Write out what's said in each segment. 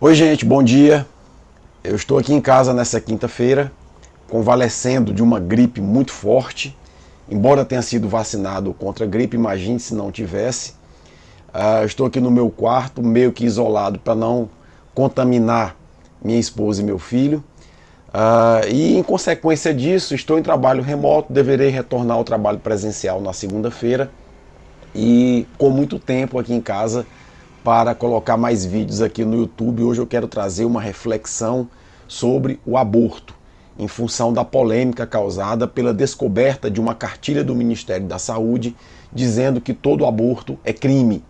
Oi, gente, bom dia. Eu estou aqui em casa nessa quinta-feira, convalescendo de uma gripe muito forte. Embora tenha sido vacinado contra a gripe, imagine se não tivesse. Uh, estou aqui no meu quarto, meio que isolado, para não contaminar minha esposa e meu filho. Uh, e em consequência disso, estou em trabalho remoto, deverei retornar ao trabalho presencial na segunda-feira. E com muito tempo aqui em casa para colocar mais vídeos aqui no YouTube. Hoje eu quero trazer uma reflexão sobre o aborto, em função da polêmica causada pela descoberta de uma cartilha do Ministério da Saúde dizendo que todo aborto é crime,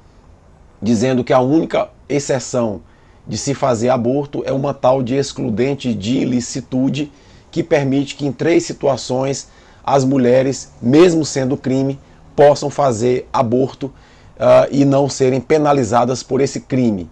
dizendo que a única exceção de se fazer aborto é uma tal de excludente de ilicitude que permite que em três situações as mulheres, mesmo sendo crime, possam fazer aborto uh, e não serem penalizadas por esse crime.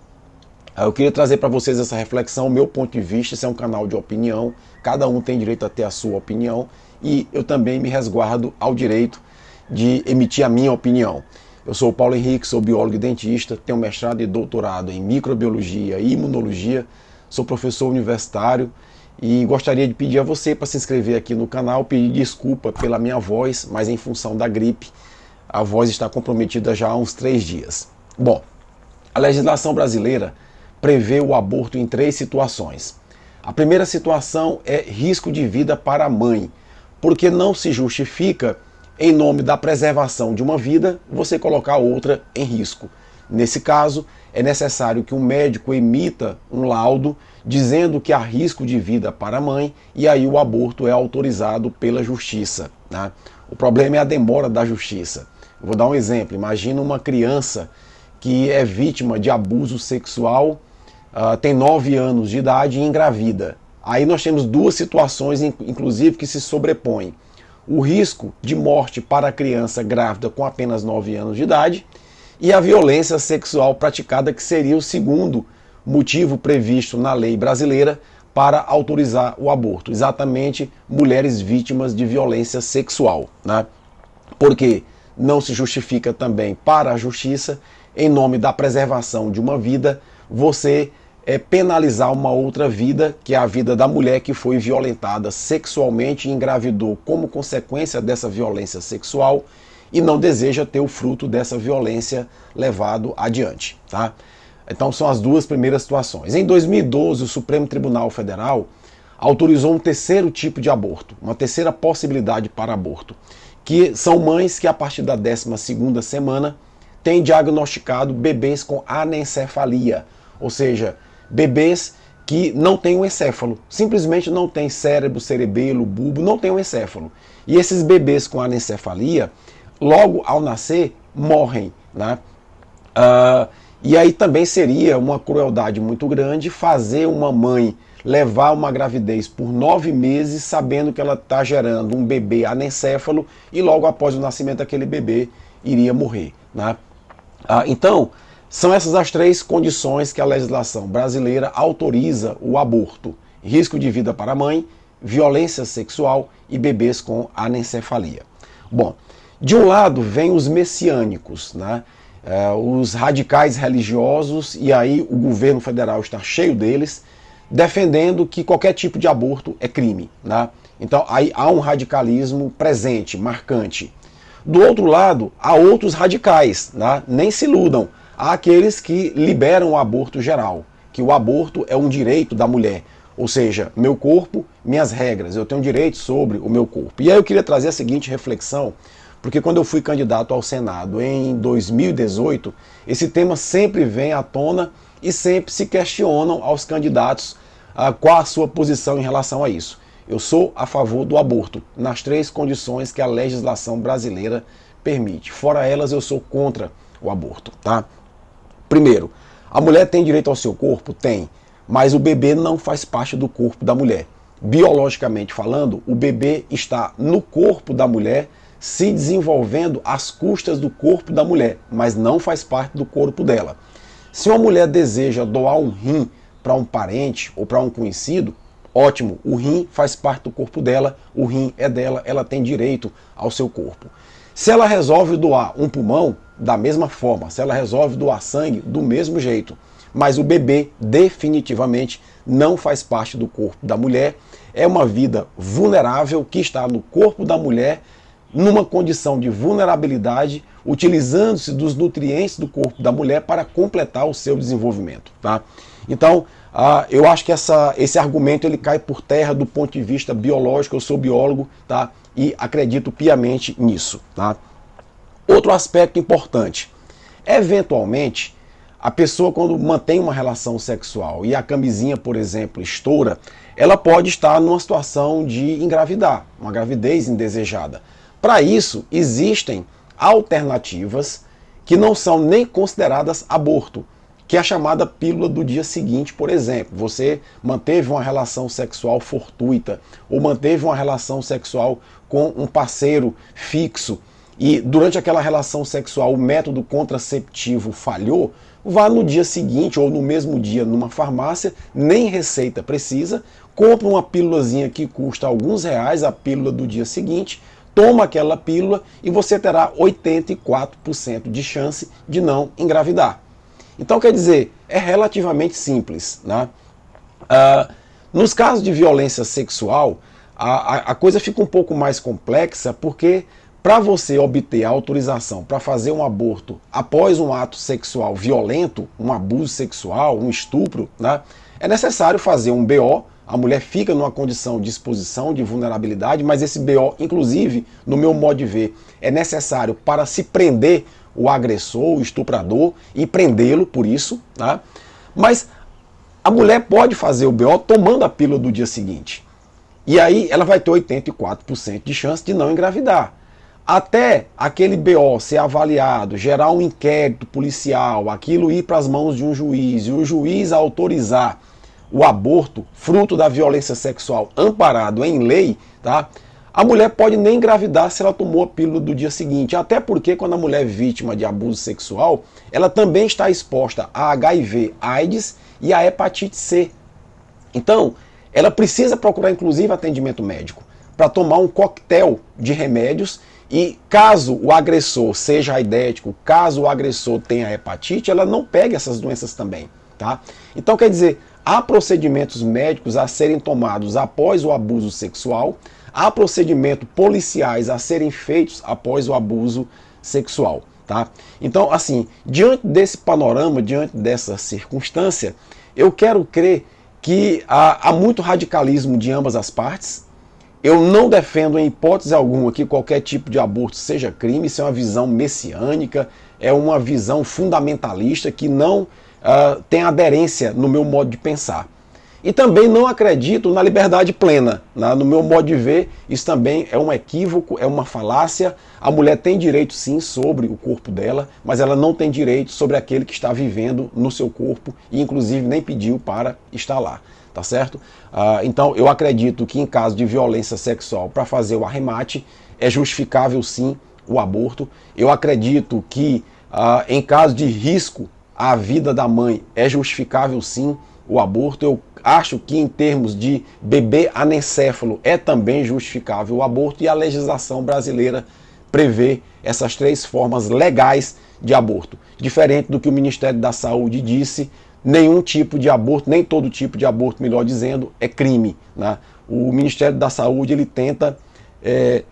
Uh, eu queria trazer para vocês essa reflexão, meu ponto de vista, esse é um canal de opinião, cada um tem direito a ter a sua opinião e eu também me resguardo ao direito de emitir a minha opinião. Eu sou o Paulo Henrique, sou biólogo e dentista, tenho mestrado e doutorado em microbiologia e imunologia, sou professor universitário e gostaria de pedir a você para se inscrever aqui no canal, pedir desculpa pela minha voz, mas em função da gripe, a voz está comprometida já há uns três dias. Bom, a legislação brasileira prevê o aborto em três situações. A primeira situação é risco de vida para a mãe, porque não se justifica, em nome da preservação de uma vida, você colocar outra em risco. Nesse caso, é necessário que um médico emita um laudo dizendo que há risco de vida para a mãe e aí o aborto é autorizado pela justiça. Né? O problema é a demora da justiça. Eu vou dar um exemplo. Imagina uma criança que é vítima de abuso sexual, uh, tem 9 anos de idade e engravida. Aí nós temos duas situações, inclusive, que se sobrepõem. O risco de morte para a criança grávida com apenas 9 anos de idade e a violência sexual praticada, que seria o segundo motivo previsto na lei brasileira para autorizar o aborto. Exatamente mulheres vítimas de violência sexual. Né? Por quê? Porque não se justifica também para a justiça, em nome da preservação de uma vida, você é, penalizar uma outra vida, que é a vida da mulher que foi violentada sexualmente e engravidou como consequência dessa violência sexual e não deseja ter o fruto dessa violência levado adiante, tá? Então são as duas primeiras situações. Em 2012, o Supremo Tribunal Federal autorizou um terceiro tipo de aborto, uma terceira possibilidade para aborto, que são mães que a partir da 12 semana têm diagnosticado bebês com anencefalia, ou seja, bebês que não têm um encéfalo, simplesmente não tem cérebro, cerebelo, bulbo, não tem um encéfalo. E esses bebês com anencefalia, logo ao nascer, morrem, né? Uh, e aí também seria uma crueldade muito grande fazer uma mãe levar uma gravidez por nove meses sabendo que ela está gerando um bebê anencéfalo e logo após o nascimento daquele bebê iria morrer. Né? Ah, então, são essas as três condições que a legislação brasileira autoriza o aborto: risco de vida para a mãe, violência sexual e bebês com anencefalia. Bom, de um lado vem os messiânicos, né? Uh, os radicais religiosos, e aí o governo federal está cheio deles, defendendo que qualquer tipo de aborto é crime. Né? Então aí há um radicalismo presente, marcante. Do outro lado, há outros radicais, né? nem se iludam. Há aqueles que liberam o aborto geral, que o aborto é um direito da mulher. Ou seja, meu corpo, minhas regras, eu tenho direito sobre o meu corpo. E aí eu queria trazer a seguinte reflexão, porque quando eu fui candidato ao Senado em 2018, esse tema sempre vem à tona e sempre se questionam aos candidatos ah, qual a sua posição em relação a isso. Eu sou a favor do aborto, nas três condições que a legislação brasileira permite. Fora elas, eu sou contra o aborto, tá? Primeiro, a mulher tem direito ao seu corpo? Tem, mas o bebê não faz parte do corpo da mulher. Biologicamente falando, o bebê está no corpo da mulher, se desenvolvendo às custas do corpo da mulher, mas não faz parte do corpo dela. Se uma mulher deseja doar um rim para um parente ou para um conhecido, ótimo, o rim faz parte do corpo dela, o rim é dela, ela tem direito ao seu corpo. Se ela resolve doar um pulmão, da mesma forma, se ela resolve doar sangue, do mesmo jeito. Mas o bebê definitivamente não faz parte do corpo da mulher, é uma vida vulnerável que está no corpo da mulher, numa condição de vulnerabilidade utilizando-se dos nutrientes do corpo da mulher para completar o seu desenvolvimento. Tá? Então, ah, eu acho que essa, esse argumento ele cai por terra do ponto de vista biológico. Eu sou biólogo tá? e acredito piamente nisso. Tá? Outro aspecto importante: eventualmente, a pessoa, quando mantém uma relação sexual e a camisinha, por exemplo, estoura, ela pode estar numa situação de engravidar, uma gravidez indesejada. Para isso, existem alternativas que não são nem consideradas aborto, que é a chamada pílula do dia seguinte, por exemplo. Você manteve uma relação sexual fortuita ou manteve uma relação sexual com um parceiro fixo e durante aquela relação sexual o método contraceptivo falhou, vá no dia seguinte ou no mesmo dia numa farmácia, nem receita precisa, compra uma pílulazinha que custa alguns reais, a pílula do dia seguinte, toma aquela pílula e você terá 84% de chance de não engravidar. Então, quer dizer, é relativamente simples. Né? Ah, nos casos de violência sexual, a, a coisa fica um pouco mais complexa porque para você obter a autorização para fazer um aborto após um ato sexual violento, um abuso sexual, um estupro, né, é necessário fazer um BO a mulher fica numa condição de exposição, de vulnerabilidade, mas esse BO, inclusive, no meu modo de ver, é necessário para se prender o agressor, o estuprador e prendê-lo por isso, tá? Mas a mulher pode fazer o BO tomando a pílula do dia seguinte. E aí ela vai ter 84% de chance de não engravidar. Até aquele BO ser avaliado, gerar um inquérito policial, aquilo ir para as mãos de um juiz e o juiz autorizar o aborto, fruto da violência sexual amparado em lei, tá? A mulher pode nem engravidar se ela tomou a pílula do dia seguinte, até porque quando a mulher é vítima de abuso sexual, ela também está exposta a HIV, AIDS e a hepatite C. Então, ela precisa procurar inclusive atendimento médico para tomar um coquetel de remédios e caso o agressor seja aidético, caso o agressor tenha hepatite, ela não pega essas doenças também, tá? Então, quer dizer, há procedimentos médicos a serem tomados após o abuso sexual, há procedimentos policiais a serem feitos após o abuso sexual. Tá? Então, assim, diante desse panorama, diante dessa circunstância, eu quero crer que há, há muito radicalismo de ambas as partes. Eu não defendo em hipótese alguma que qualquer tipo de aborto seja crime, isso é uma visão messiânica, é uma visão fundamentalista que não uh, tem aderência no meu modo de pensar. E também não acredito na liberdade plena. Né? No meu modo de ver, isso também é um equívoco, é uma falácia. A mulher tem direito, sim, sobre o corpo dela, mas ela não tem direito sobre aquele que está vivendo no seu corpo e, inclusive, nem pediu para estar lá. Tá certo? Uh, então, eu acredito que em caso de violência sexual, para fazer o arremate, é justificável, sim, o aborto. Eu acredito que, uh, em caso de risco a vida da mãe. É justificável sim o aborto. Eu acho que em termos de bebê anencéfalo é também justificável o aborto e a legislação brasileira prevê essas três formas legais de aborto. Diferente do que o Ministério da Saúde disse, nenhum tipo de aborto, nem todo tipo de aborto, melhor dizendo, é crime. Né? O Ministério da Saúde ele tenta é,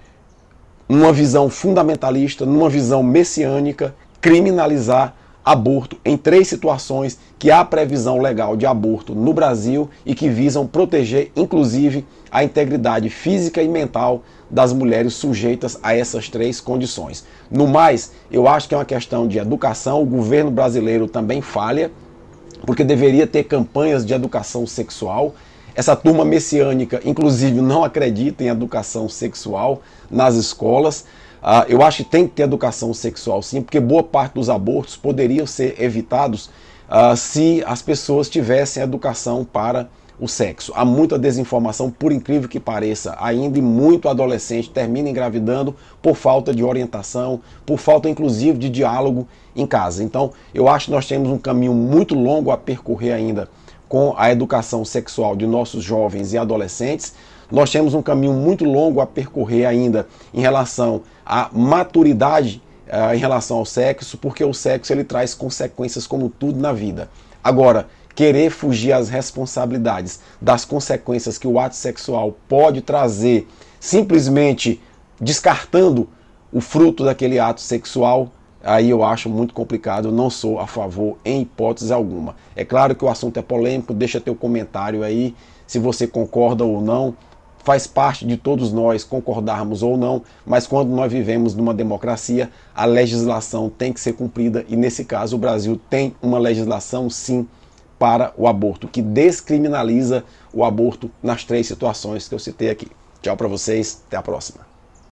numa visão fundamentalista, numa visão messiânica, criminalizar aborto em três situações que há previsão legal de aborto no Brasil e que visam proteger, inclusive, a integridade física e mental das mulheres sujeitas a essas três condições. No mais, eu acho que é uma questão de educação, o governo brasileiro também falha, porque deveria ter campanhas de educação sexual. Essa turma messiânica, inclusive, não acredita em educação sexual nas escolas. Ah, eu acho que tem que ter educação sexual sim, porque boa parte dos abortos poderiam ser evitados ah, se as pessoas tivessem educação para o sexo. Há muita desinformação, por incrível que pareça, ainda e muito adolescente termina engravidando por falta de orientação, por falta inclusive de diálogo em casa. Então, eu acho que nós temos um caminho muito longo a percorrer ainda com a educação sexual de nossos jovens e adolescentes. Nós temos um caminho muito longo a percorrer ainda em relação à maturidade eh, em relação ao sexo, porque o sexo ele traz consequências como tudo na vida. Agora, querer fugir às responsabilidades das consequências que o ato sexual pode trazer, simplesmente descartando o fruto daquele ato sexual, aí eu acho muito complicado, não sou a favor em hipótese alguma. É claro que o assunto é polêmico, deixa teu comentário aí se você concorda ou não faz parte de todos nós concordarmos ou não, mas quando nós vivemos numa democracia, a legislação tem que ser cumprida e nesse caso o Brasil tem uma legislação sim para o aborto que descriminaliza o aborto nas três situações que eu citei aqui. Tchau para vocês, até a próxima.